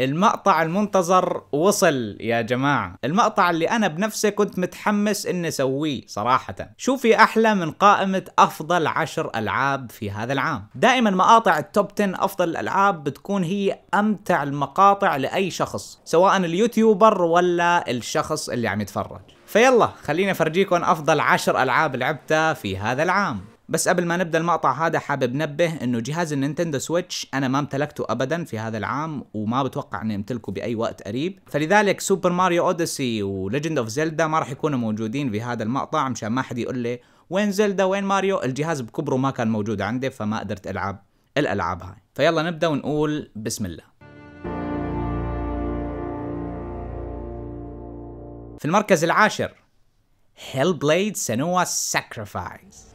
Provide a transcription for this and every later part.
المقطع المنتظر وصل يا جماعة المقطع اللي أنا بنفسي كنت متحمس إني أسويه صراحة شو في أحلى من قائمة أفضل عشر ألعاب في هذا العام دائما مقاطع التوب 10 أفضل الألعاب بتكون هي أمتع المقاطع لأي شخص سواء اليوتيوبر ولا الشخص اللي عم يتفرج فيلا خليني أفرجيكم أفضل عشر ألعاب لعبتها في هذا العام بس قبل ما نبدا المقطع هذا حابب نبه انه جهاز النينتندو سويتش انا ما امتلكته ابدا في هذا العام وما بتوقع اني امتلكه باي وقت قريب فلذلك سوبر ماريو اوديسي وليجند اوف زيلدا ما راح يكونوا موجودين في هذا المقطع مشان ما حد يقول لي وين زيلدا وين ماريو الجهاز بكبره ما كان موجود عندي فما قدرت العب الالعاب هاي فيلا نبدا ونقول بسم الله في المركز العاشر هيل بليد سنوا ساكرفايس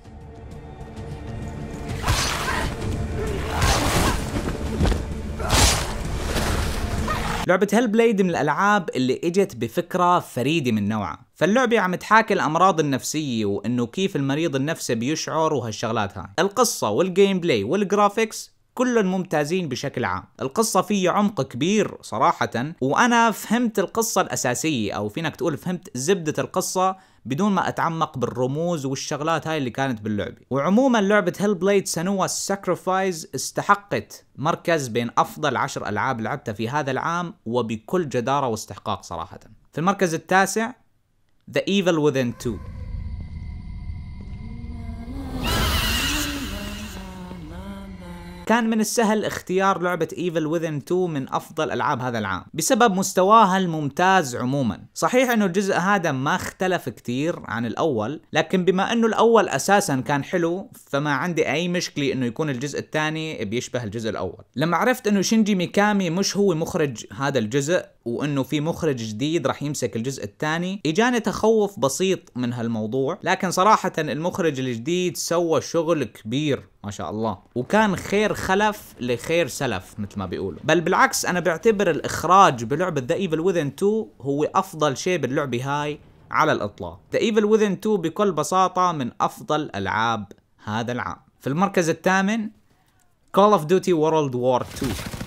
لعبة هيل بليد من الألعاب اللي إجت بفكرة فريدة من نوعها فاللعبة عم تحاكي الأمراض النفسية وإنه كيف المريض النفسي بيشعر وهالشغلات هاي القصة والجيم بلاي والجرافيكس كلهم ممتازين بشكل عام القصة فيها عمق كبير صراحة وأنا فهمت القصة الأساسية أو فينك تقول فهمت زبدة القصة بدون ما اتعمق بالرموز والشغلات هاي اللي كانت باللعبه وعموما لعبه هيل بليد سنوا ساكرفايز استحقت مركز بين افضل عشر العاب لعبتها في هذا العام وبكل جداره واستحقاق صراحه في المركز التاسع The Evil Within 2 كان من السهل اختيار لعبة ايفل Within 2 من افضل العاب هذا العام بسبب مستواها الممتاز عموما صحيح انه الجزء هذا ما اختلف كثير عن الاول لكن بما انه الاول اساسا كان حلو فما عندي اي مشكلة انه يكون الجزء الثاني بيشبه الجزء الاول لما عرفت انه شينجي ميكامي مش هو مخرج هذا الجزء وانه في مخرج جديد راح يمسك الجزء الثاني اجاني تخوف بسيط من هالموضوع لكن صراحه المخرج الجديد سوى شغل كبير ما شاء الله وكان خير خلف لخير سلف مثل ما بيقولوا بل بالعكس انا بعتبر الاخراج بلعبه ذا ايفل وذن 2 هو افضل شيء باللعبه هاي على الاطلاق ذا ايفل وذن 2 بكل بساطه من افضل العاب هذا العام في المركز الثامن Call of Duty World War 2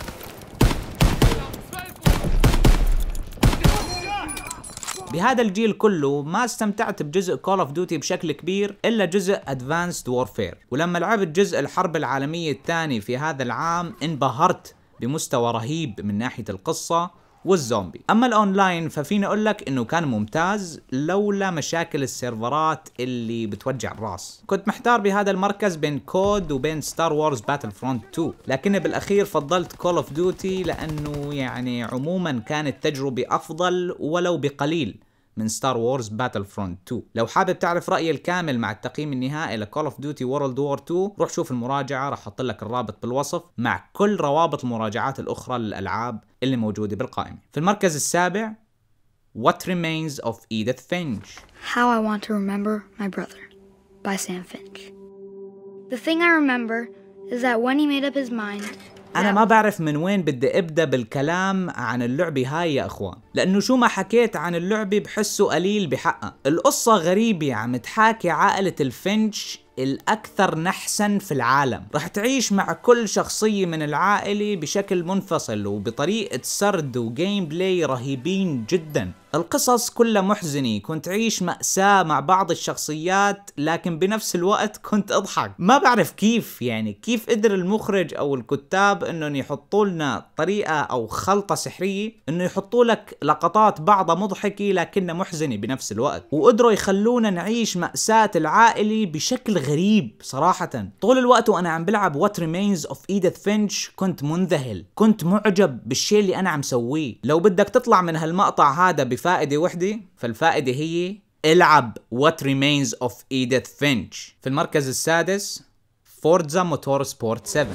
بهذا الجيل كله ما استمتعت بجزء كول اوف ديوتي بشكل كبير الا جزء ادفانسد وورفير ولما لعبت جزء الحرب العالمية الثانية في هذا العام انبهرت بمستوى رهيب من ناحية القصة والزومبي اما الاونلاين ففينا اقول لك انه كان ممتاز لولا مشاكل السيرفرات اللي بتوجع الراس كنت محتار بهذا المركز بين كود وبين ستار وورز باتل فرونت 2 لكن بالاخير فضلت كول اوف ديوتي لانه يعني عموما كانت تجربه افضل ولو بقليل من ستار وورز باتل فرونت 2 لو حابب تعرف رايي الكامل مع التقييم النهائي لكول اوف ديوتي وورلد وور 2 روح شوف المراجعه راح احط لك الرابط بالوصف مع كل روابط المراجعات الاخرى للالعاب اللي موجوده بالقائمه في المركز السابع What Remains of Edith Finch How I Want to Remember My Brother by Sam Finch The thing I remember is that when he made up his mind انا نعم. ما بعرف من وين بدي ابدا بالكلام عن اللعبه هاي يا اخوان لانه شو ما حكيت عن اللعبه بحسه قليل بحقها القصه غريبه عم تحاكي عائله الفنش الأكثر نحسا في العالم رح تعيش مع كل شخصية من العائلة بشكل منفصل وبطريقة سرد وجيم بلاي رهيبين جدا القصص كلها محزنة كنت عيش مأساة مع بعض الشخصيات لكن بنفس الوقت كنت أضحك ما بعرف كيف يعني كيف قدر المخرج أو الكتاب أنهم يحطوا لنا طريقة أو خلطة سحرية أنه يحطوا لك لقطات بعضها مضحكة لكنها محزنة بنفس الوقت وقدروا يخلونا نعيش مأساة العائلة بشكل غريب صراحة طول الوقت وأنا عم بلعب وات Remains اوف ايديث فينش كنت منذهل كنت معجب بالشيء اللي أنا عم سويه لو بدك تطلع من هالمقطع هذا الفائده وحده فالفائده هي العب وات ريمينز اوف ايديث فينش في المركز السادس فورتزا موتور سبورت 7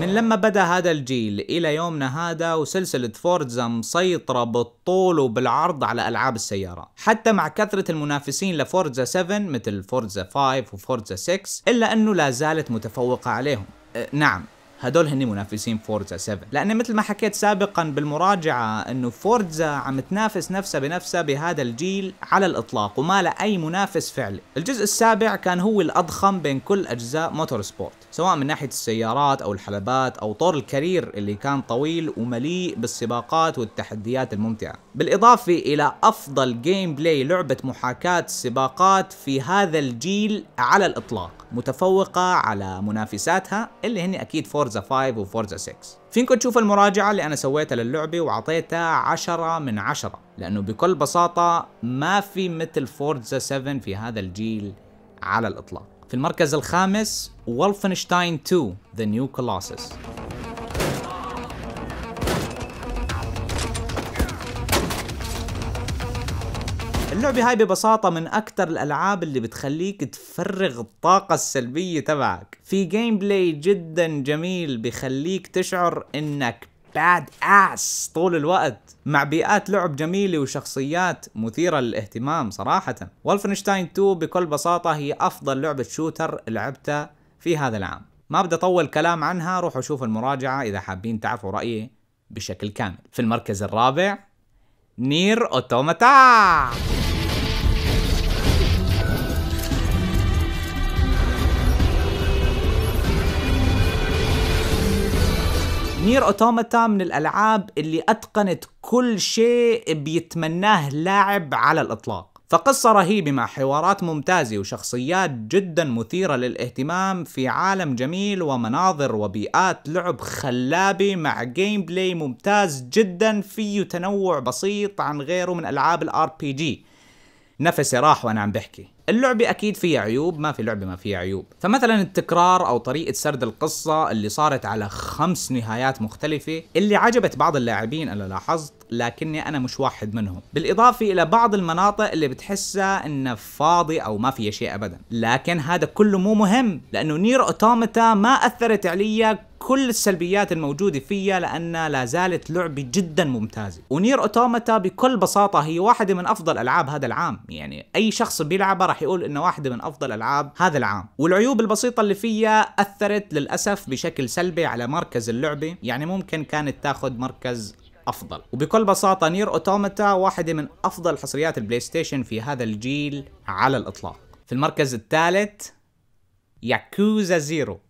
من لما بدا هذا الجيل الى يومنا هذا وسلسله فورتزا مسيطره بالطول وبالعرض على العاب السياره حتى مع كثره المنافسين لفورتزا 7 مثل فورتزا 5 وفورتزا 6 الا انه لا زالت متفوقه عليهم أه نعم هدول هن منافسين فورزا 7 لان مثل ما حكيت سابقا بالمراجعه انه فورزا عم تنافس نفسها بنفسها بهذا الجيل على الاطلاق وما لها اي منافس فعلي الجزء السابع كان هو الاضخم بين كل اجزاء موتور سبورت سواء من ناحيه السيارات او الحلبات او طور الكارير اللي كان طويل ومليء بالسباقات والتحديات الممتعه بالاضافه الى افضل جيم بلاي لعبه محاكاه سباقات في هذا الجيل على الاطلاق متفوقة على منافساتها اللي هني أكيد فورزا 5 وفورزا 6 فينكم تشوفوا المراجعة اللي أنا سويتها للعبة وعطيتها 10 من 10 لأنه بكل بساطة ما في مثل فورزا 7 في هذا الجيل على الإطلاق في المركز الخامس وولفنشتاين 2 The New Colossus اللعبة هاي ببساطة من أكثر الألعاب اللي بتخليك تفرغ الطاقة السلبية تبعك في جيم بلاي جدا جميل بخليك تشعر انك باد اس طول الوقت مع بيئات لعب جميلة وشخصيات مثيرة للاهتمام صراحة والفنشتاين 2 بكل بساطة هي أفضل لعبة شوتر لعبتها في هذا العام ما بدي أطول كلام عنها روحوا شوفوا المراجعة إذا حابين تعرفوا رأيي بشكل كامل في المركز الرابع نير أوتوماتا نير اوتوماتا من الالعاب اللي اتقنت كل شيء بيتمناه لاعب على الاطلاق فقصة رهيبة مع حوارات ممتازة وشخصيات جدا مثيرة للاهتمام في عالم جميل ومناظر وبيئات لعب خلابة مع جيم بلاي ممتاز جدا فيه تنوع بسيط عن غيره من ألعاب الار بي جي نفسي راح وانا عم بحكي اللعبة أكيد فيها عيوب ما في لعبة ما فيها عيوب فمثلا التكرار أو طريقة سرد القصة اللي صارت على خمس نهايات مختلفة اللي عجبت بعض اللاعبين أنا لاحظت لكني أنا مش واحد منهم بالإضافة إلى بعض المناطق اللي بتحسها إنها فاضي أو ما فيها شيء أبدا لكن هذا كله مو مهم لأنه نير أوتوماتا ما أثرت عليا كل السلبيات الموجودة فيها لأنها لا زالت لعبة جدا ممتازة ونير أوتوماتا بكل بساطة هي واحدة من أفضل ألعاب هذا العام يعني أي شخص بيلعبها راح يقول إنه واحدة من أفضل ألعاب هذا العام والعيوب البسيطة اللي فيها أثرت للأسف بشكل سلبي على مركز اللعبة يعني ممكن كانت تاخذ مركز افضل وبكل بساطه نير اوتوماتا واحده من افضل حصريات البلاي ستيشن في هذا الجيل على الاطلاق في المركز الثالث ياكوزا زيرو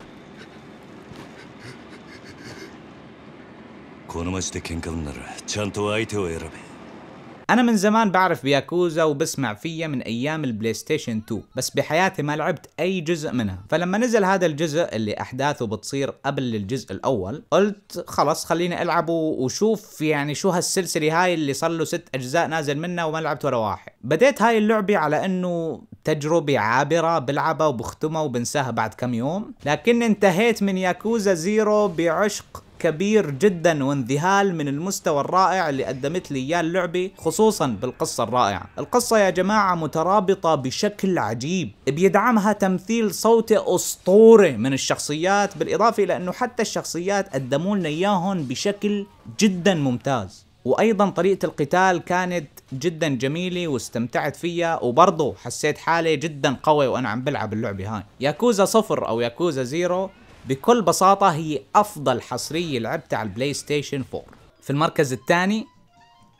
أنا من زمان بعرف بياكوزا وبسمع فيها من أيام البلاي ستيشن 2 بس بحياتي ما لعبت أي جزء منها فلما نزل هذا الجزء اللي أحداثه بتصير قبل الجزء الأول قلت خلص خليني ألعبه وشوف يعني شو هالسلسلة هاي اللي صار له ست أجزاء نازل منها وما لعبت ولا واحد بديت هاي اللعبة على أنه تجربة عابرة بلعبها وبختمها وبنساها بعد كم يوم لكن انتهيت من ياكوزا زيرو بعشق كبير جدا وانذهال من المستوى الرائع اللي قدمت لي اياه اللعبه خصوصا بالقصه الرائعه القصه يا جماعه مترابطه بشكل عجيب بيدعمها تمثيل صوتي اسطوري من الشخصيات بالاضافه الى انه حتى الشخصيات قدموا لنا اياهم بشكل جدا ممتاز وايضا طريقه القتال كانت جدا جميله واستمتعت فيها وبرضه حسيت حالي جدا قوي وانا عم بلعب اللعبه هاي ياكوزا صفر او ياكوزا زيرو بكل بساطه هي افضل حصريه لعبتها على البلاي ستيشن 4 في المركز الثاني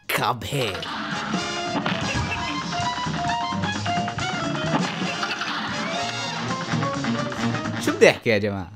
كاب هيد شو بدي احكي يا جماعه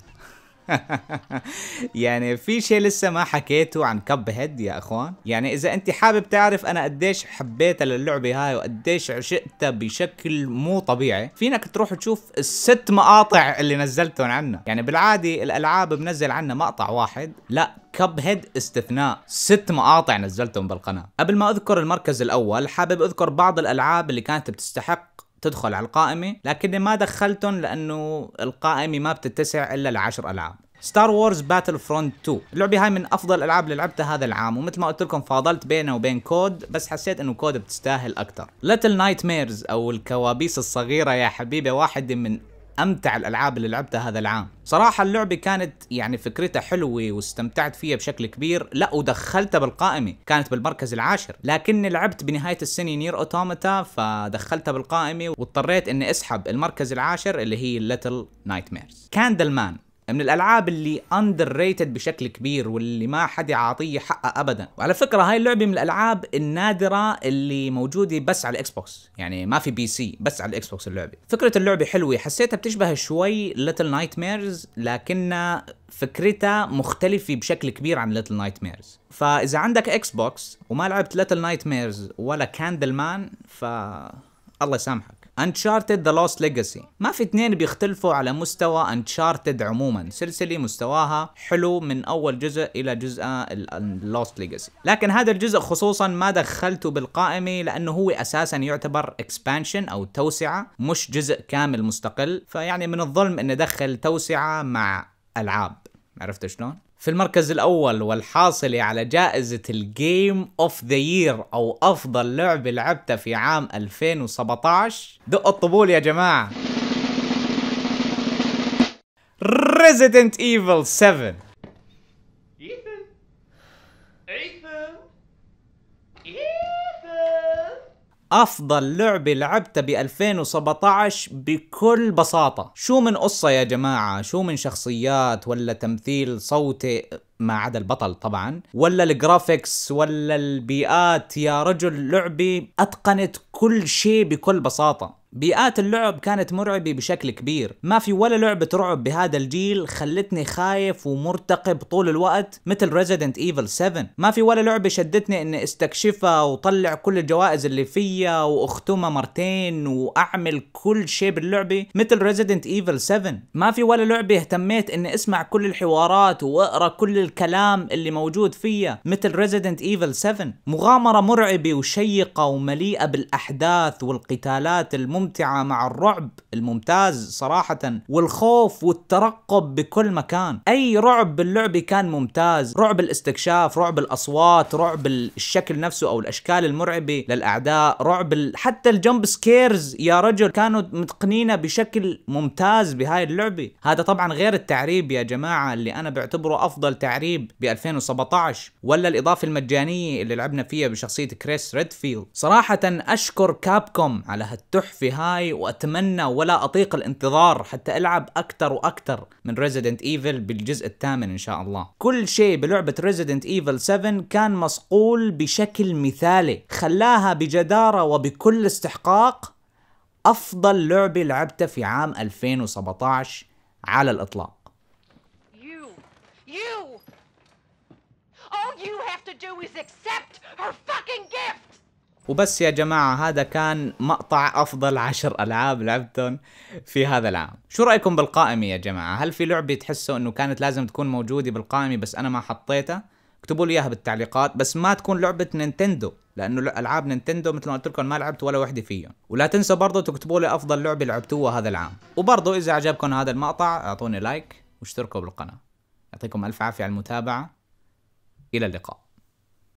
يعني في شيء لسه ما حكيته عن كب هيد يا اخوان يعني اذا انت حابب تعرف انا قديش حبيتها للعبه هاي وقديش عشقتها بشكل مو طبيعي فينك تروح تشوف الست مقاطع اللي نزلتهم عنا يعني بالعادي الالعاب بنزل عنا مقطع واحد لا كب هيد استثناء ست مقاطع نزلتهم بالقناه قبل ما اذكر المركز الاول حابب اذكر بعض الالعاب اللي كانت بتستحق تدخل على القائمة لكني ما دخلتهم لأنه القائمة ما بتتسع إلا لعشر ألعاب ستار وورز باتل فرونت 2 اللعبة هاي من أفضل الألعاب اللي لعبتها هذا العام ومثل ما قلت لكم فاضلت بينها وبين كود بس حسيت إنه كود بتستاهل أكثر ليتل نايت ميرز أو الكوابيس الصغيرة يا حبيبي واحدة من امتع الالعاب اللي لعبتها هذا العام صراحه اللعبه كانت يعني فكرتها حلوه واستمتعت فيها بشكل كبير لا ودخلتها بالقائمه كانت بالمركز العاشر لكني لعبت بنهايه السنه نير اوتوماتا فدخلتها بالقائمه واضطريت اني اسحب المركز العاشر اللي هي ليتل نايت ميرز كاندل مان من الالعاب اللي اندر ريتد بشكل كبير واللي ما حد يعطيه حقه ابدا وعلى فكره هاي اللعبه من الالعاب النادره اللي موجوده بس على الاكس بوكس يعني ما في بي سي بس على الاكس بوكس اللعبه فكره اللعبه حلوه حسيتها بتشبه شوي ليتل نايت ميرز لكنها فكرتها مختلفة بشكل كبير عن ليتل نايت ميرز فإذا عندك إكس بوكس وما لعبت ليتل نايت ميرز ولا كاندل مان ف الله يسامحك انشارتد ذا لوست ليجاسي ما في اثنين بيختلفوا على مستوى انشارتد عموما سلسله مستواها حلو من اول جزء الى جزء اللوست ليجاسي لكن هذا الجزء خصوصا ما دخلته بالقائمه لانه هو اساسا يعتبر اكسبانشن او توسعه مش جزء كامل مستقل فيعني من الظلم ان ادخل توسعه مع العاب عرفت شلون في المركز الأول والحاصل على جائزة الجيم اوف ذا يير أو أفضل لعبة لعبتها في عام 2017 دق الطبول يا جماعة Resident Evil 7 Ethan? Hey? افضل لعبه لعبتها ب 2017 بكل بساطه شو من قصه يا جماعه شو من شخصيات ولا تمثيل صوتي ما عدا البطل طبعا ولا الجرافيكس ولا البيئات يا رجل لعبي اتقنت كل شيء بكل بساطه بيئات اللعب كانت مرعبة بشكل كبير ما في ولا لعبة رعب بهذا الجيل خلتني خايف ومرتقب طول الوقت مثل Resident Evil 7 ما في ولا لعبة شدتني اني استكشفها وطلع كل الجوائز اللي فيها واختمها مرتين واعمل كل شيء باللعبة مثل Resident Evil 7 ما في ولا لعبة اهتميت اني اسمع كل الحوارات واقرا كل الكلام اللي موجود فيها مثل ريزيدنت ايفل 7 مغامرة مرعبة وشيقة ومليئة بالاحداث والقتالات الممتعة مع الرعب الممتاز صراحة والخوف والترقب بكل مكان اي رعب باللعبة كان ممتاز رعب الاستكشاف رعب الاصوات رعب الشكل نفسه او الاشكال المرعبة للاعداء رعب ال... حتى الجمب سكيرز يا رجل كانوا متقنينه بشكل ممتاز بهاي اللعبة هذا طبعا غير التعريب يا جماعة اللي انا بعتبره افضل تعريب التعريب ب 2017 ولا الاضافه المجانيه اللي لعبنا فيها بشخصيه كريس ريدفيلد صراحه اشكر كابكوم على هالتحفه هاي واتمنى ولا اطيق الانتظار حتى العب اكثر واكثر من ريزيدنت ايفل بالجزء الثامن ان شاء الله كل شيء بلعبه ريزيدنت ايفل 7 كان مصقول بشكل مثالي خلاها بجداره وبكل استحقاق افضل لعبه لعبتها في عام 2017 على الاطلاق you, you. وبس يا جماعة هذا كان مقطع أفضل عشر ألعاب لعبتهم في هذا العام شو رأيكم بالقائمة يا جماعة هل في لعبة تحسوا أنه كانت لازم تكون موجودة بالقائمة بس أنا ما حطيتها اكتبوا لي اياها بالتعليقات بس ما تكون لعبة نينتندو لانه العاب نينتندو مثل ما قلت لكم ما لعبت ولا وحده فيهم ولا تنسوا برضه تكتبوا لي افضل لعبه لعبتوها هذا العام وبرضه اذا عجبكم هذا المقطع اعطوني لايك واشتركوا بالقناه يعطيكم الف عافيه على المتابعه إلى اللقاء